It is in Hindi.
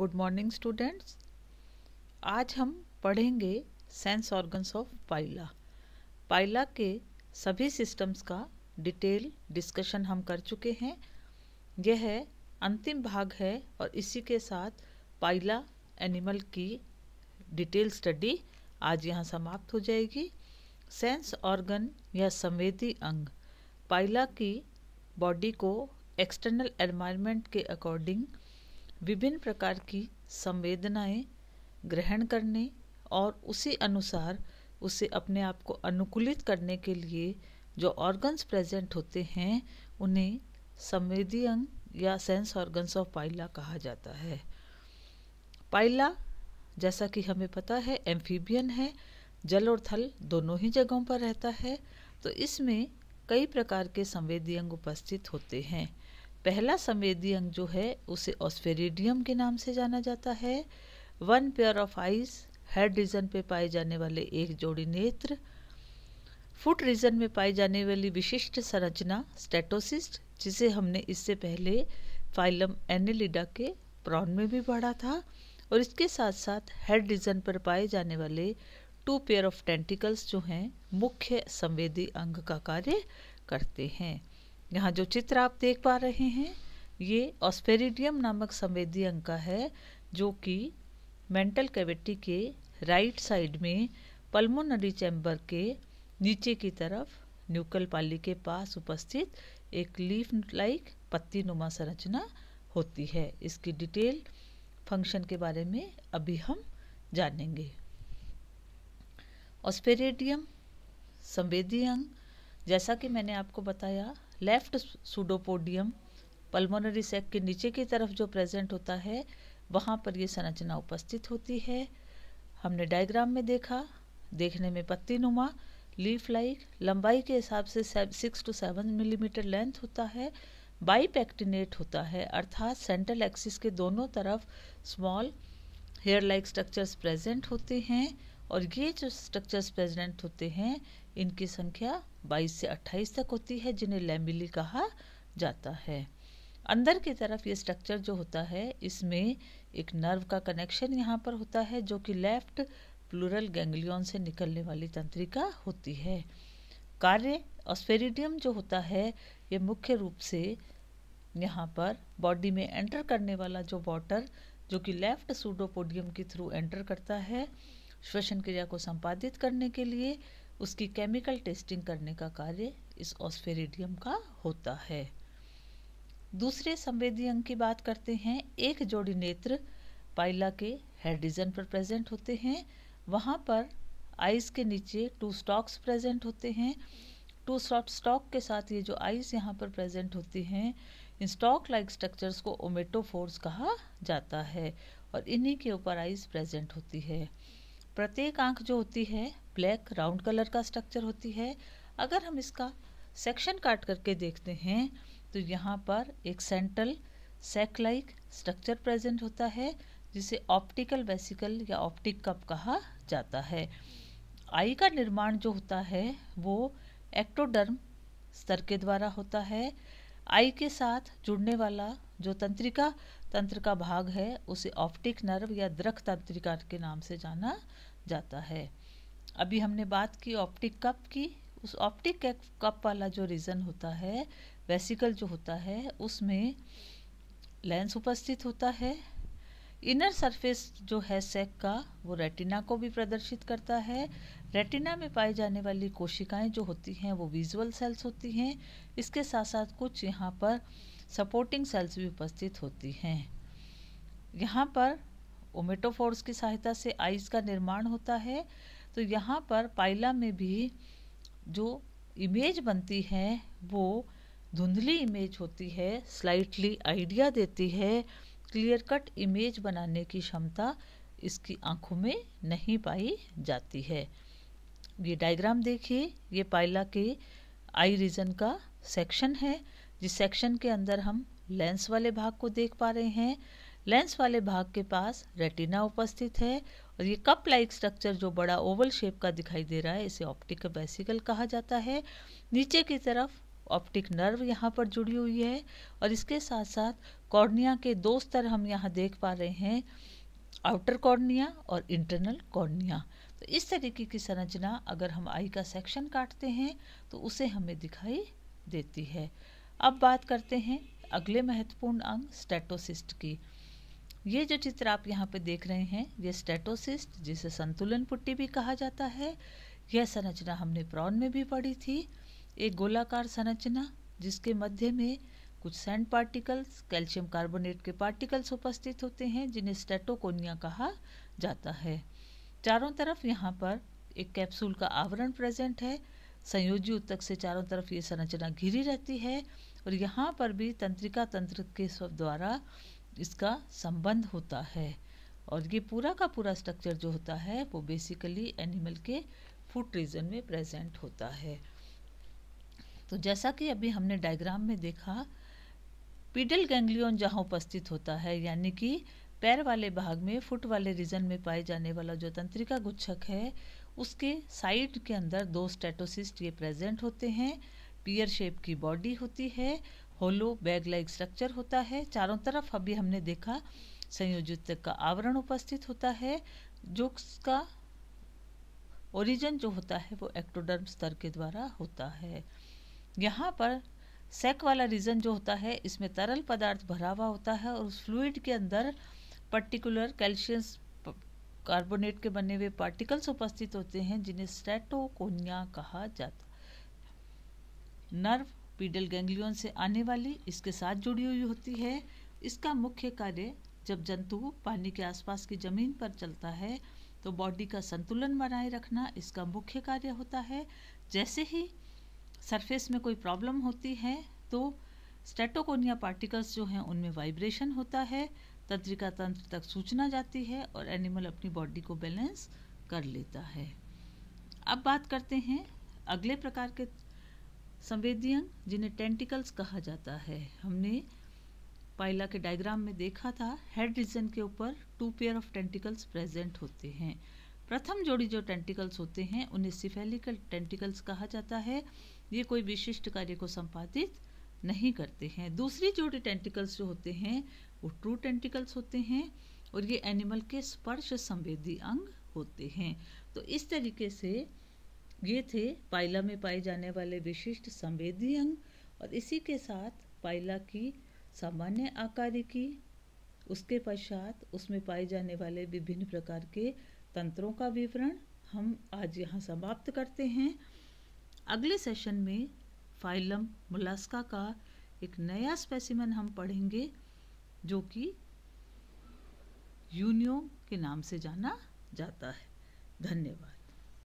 गुड मॉर्निंग स्टूडेंट्स आज हम पढ़ेंगे sense organs of Pila Pila के सभी सिस्टम्स का डिटेल डिस्कशन हम कर चुके हैं यह है अंतिम भाग है और इसी के साथ पाइला एनिमल की डिटेल स्टडी आज यहाँ समाप्त हो जाएगी सेंस ऑर्गन या संवेदी अंग पाइला की बॉडी को एक्सटर्नल एनवायरनमेंट के अकॉर्डिंग विभिन्न प्रकार की संवेदनाएं ग्रहण करने और उसी अनुसार उसे अपने आप को अनुकूलित करने के लिए जो ऑर्गन्स प्रेजेंट होते हैं उन्हें संवेदी अंग या सेंस ऑर्गन्स ऑफ पाइला कहा जाता है पाइला जैसा कि हमें पता है एम्फीबियन है जल और थल दोनों ही जगहों पर रहता है तो इसमें कई प्रकार के संवेदी अंग उपस्थित होते हैं पहला संवेदी अंग जो है उसे ऑस्फेरिडियम के नाम से जाना जाता है one pair of eyes head region पे पाए जाने वाले एक जोड़ी नेत्र फुट रीजन में पाई जाने वाली विशिष्ट संरचना स्टेटोसिस्ट जिसे हमने इससे पहले फाइलम एनिलिडा के प्रॉन में भी पढ़ा था और इसके साथ साथ हेड रीजन पर पाए जाने वाले टू पेयर ऑफ टेंटिकल्स जो हैं मुख्य संवेदी अंग का कार्य करते हैं यहाँ जो चित्र आप देख पा रहे हैं ये ऑस्पेरिडियम नामक संवेदी अंग का है जो कि मेंटल कैविटी के राइट साइड में पल्मोनरी चैम्बर के नीचे की तरफ न्यूकल पाली के पास उपस्थित एक लीफ लाइक पत्ती नुमा संरचना होती है इसकी डिटेल फंक्शन के बारे में अभी हम जानेंगे ऑस्पेरेडियम संवेदी अंग जैसा कि मैंने आपको बताया लेफ्ट सूडोपोडियम पल्मोनरी सेक के नीचे की तरफ जो प्रेजेंट होता है वहाँ पर ये संरचना उपस्थित होती है हमने डायग्राम में देखा देखने में पत्ती नुमा लीफ लाइक लंबाई के हिसाब से six to seven millimetre length होता है बाईपेक्टिनेट होता है अर्थात सेंट्रल एक्सिस के दोनों तरफ small hair like structures present होते हैं और ये जो स्ट्रक्चर्स प्रेजेंट होते हैं इनकी संख्या 22 से 28 तक होती है जिन्हें लैमिली कहा जाता है अंदर की तरफ ये स्ट्रक्चर जो होता है इसमें एक नर्व का कनेक्शन यहाँ पर होता है जो कि लेफ्ट प्लूरल गैंग्लियन से निकलने वाली तंत्रिका होती है कार्य ऑस्पेरिडियम जो होता है ये मुख्य रूप से यहाँ पर बॉडी में एंटर करने वाला जो वाटर जो कि लेफ्ट सूडोपोडियम के थ्रू एंटर करता है श्वसन क्रिया को संपादित करने के लिए उसकी केमिकल टेस्टिंग करने का कार्य इस ऑस्फेरिडियम का होता है दूसरे संवेदी अंग की बात करते हैं एक जोड़ी नेत्र पाइला के हेडिजन पर प्रेजेंट होते हैं वहाँ पर आइस के नीचे टू स्टॉक्स प्रेजेंट होते हैं टू सॉफ्ट स्टॉक के साथ ये जो आइस यहाँ पर प्रेजेंट होती हैं इन स्टॉक लाइक स्ट्रक्चर्स को ओमेटोफोर्स कहा जाता है और इन्हीं के ऊपर आइस प्रेजेंट होती है प्रत्येक आंख जो होती है ब्लैक राउंड कलर का स्ट्रक्चर होती है अगर हम इसका सेक्शन काट करके देखते हैं तो यहाँ पर एक central sac like structure present होता है जिसे ऑप्टिकल वेसिकल या ऑप्टिक कप कहा जाता है आई का निर्माण जो होता है वो एक्टोडर्म स्तर के द्वारा होता है आई के साथ जुड़ने वाला जो तंत्रिका तंत्र का भाग है उसे ऑप्टिक नर्व या दृख तंत्रिका के नाम से जाना जाता है अभी हमने बात की ऑप्टिक कप की उस ऑप्टिक कप वाला जो रीजन होता है वेसिकल जो होता है उसमें लेंस उपस्थित होता है इनर सरफेस जो है सेक का वो रेटिना को भी प्रदर्शित करता है रेटिना में पाई जाने वाली कोशिकाएं जो होती हैं वो विजुअल सेल्स होती हैं इसके साथ साथ कुछ यहाँ पर सपोर्टिंग सेल्स भी उपस्थित होती हैं यहाँ पर ओमेटोफोर्स की सहायता से आइस का निर्माण होता है तो यहाँ पर पाइला में भी जो इमेज बनती है वो धुंधली इमेज होती है स्लाइटली आइडिया देती है क्लियर कट इमेज बनाने की क्षमता इसकी आंखों में नहीं पाई जाती है ये डायग्राम देखिए ये पाइला के आई रीजन का सेक्शन है जिस सेक्शन के अंदर हम लेंस वाले भाग को देख पा रहे हैं लेंस वाले भाग के पास रेटिना उपस्थित है और ये कप लाइक स्ट्रक्चर जो बड़ा ओवल शेप का दिखाई दे रहा है इसे ऑप्टिक बेसिकल कहा जाता है नीचे की तरफ ऑप्टिक नर्व यहाँ पर जुड़ी हुई है और इसके साथ साथ कॉर्निया के दो स्तर हम यहाँ देख पा रहे हैं आउटर कॉर्निया और इंटरनल कॉर्निया तो इस तरीके की संरचना अगर हम आई का सेक्शन काटते हैं तो उसे हमें दिखाई देती है अब बात करते हैं अगले महत्वपूर्ण अंग स्टेटोसिस्ट की ये जो चित्र आप यहाँ पे देख रहे हैं ये स्टेटोसिस्ट जिसे संतुलन पुट्टी भी कहा जाता है यह संरचना हमने प्रॉन में भी पढ़ी थी एक गोलाकार संरचना जिसके मध्य में कुछ सैंड पार्टिकल्स कैल्शियम कार्बोनेट के पार्टिकल्स उपस्थित होते हैं जिन्हें स्टेटोकोनिया कहा जाता है चारों तरफ यहाँ पर एक कैप्सूल का आवरण प्रेजेंट है संयोजी उत्तक से चारों तरफ ये संरचना घिरी रहती है और यहाँ पर भी तंत्रिका तंत्र के द्वारा इसका संबंध होता है और ये पूरा का पूरा स्ट्रक्चर जो होता है वो बेसिकली एनिमल के फूड रीजन में प्रेजेंट होता है तो जैसा कि अभी हमने डायग्राम में देखा पीडल गैंग्लियन जहाँ उपस्थित होता है यानी कि पैर वाले भाग में फुट वाले रीजन में पाए जाने वाला जो तंत्रिका गुच्छक है उसके साइड के अंदर दो स्टेटोसिस्ट ये प्रेजेंट होते हैं पियर शेप की बॉडी होती है होलो बैग लाइक स्ट्रक्चर होता है चारों तरफ अभी हमने देखा संयोजित का आवरण उपस्थित होता है जो उसका ओरिजिन जो होता है वो एक्टोडर्म स्तर के द्वारा होता है यहाँ पर सेक वाला रीजन जो होता है इसमें तरल पदार्थ भरा हुआ होता है और उस फ्लूड के अंदर पर्टिकुलर कैल्शियम कार्बोनेट के बने हुए पार्टिकल्स उपस्थित होते हैं जिन्हें स्टेटोकोनिया कहा जाता नर्व पीडल गैंग्लियन से आने वाली इसके साथ जुड़ी हुई होती है इसका मुख्य कार्य जब जंतु पानी के आसपास की जमीन पर चलता है तो बॉडी का संतुलन बनाए रखना इसका मुख्य कार्य होता है जैसे ही सरफेस में कोई प्रॉब्लम होती है तो स्टेटोकोनिया पार्टिकल्स जो हैं उनमें वाइब्रेशन होता है तंत्रिका तंत्र तक सूचना जाती है और एनिमल अपनी बॉडी को बैलेंस कर लेता है अब बात करते हैं अगले प्रकार के संवेदी अंग जिन्हें टेंटिकल्स कहा जाता है हमने पाइला के डायग्राम में देखा था हेड रीजन के ऊपर two pair of tentacles present होते हैं प्रथम जोड़ी जो टेंटिकल्स होते हैं उन्हें सिफेलिकल टेंटिकल्स कहा जाता है ये कोई विशिष्ट कार्य को संपादित नहीं करते हैं दूसरी जोड़ी टेंटिकल्स जो होते हैं वो ट्रू टेंटिकल्स होते हैं और ये एनिमल के स्पर्श संवेदी अंग होते हैं तो इस तरीके से ये थे पाइला में पाए जाने वाले विशिष्ट संवेदी अंग और इसी के साथ पाइला की सामान्य आकार की उसके पश्चात उसमें पाए जाने वाले विभिन्न प्रकार के तंत्रों का विवरण हम आज यहाँ समाप्त करते हैं अगले सेशन में फाइलम मुलास्का का एक नया स्पेसिमन हम पढ़ेंगे जो कि यूनियो के नाम से जाना जाता है धन्यवाद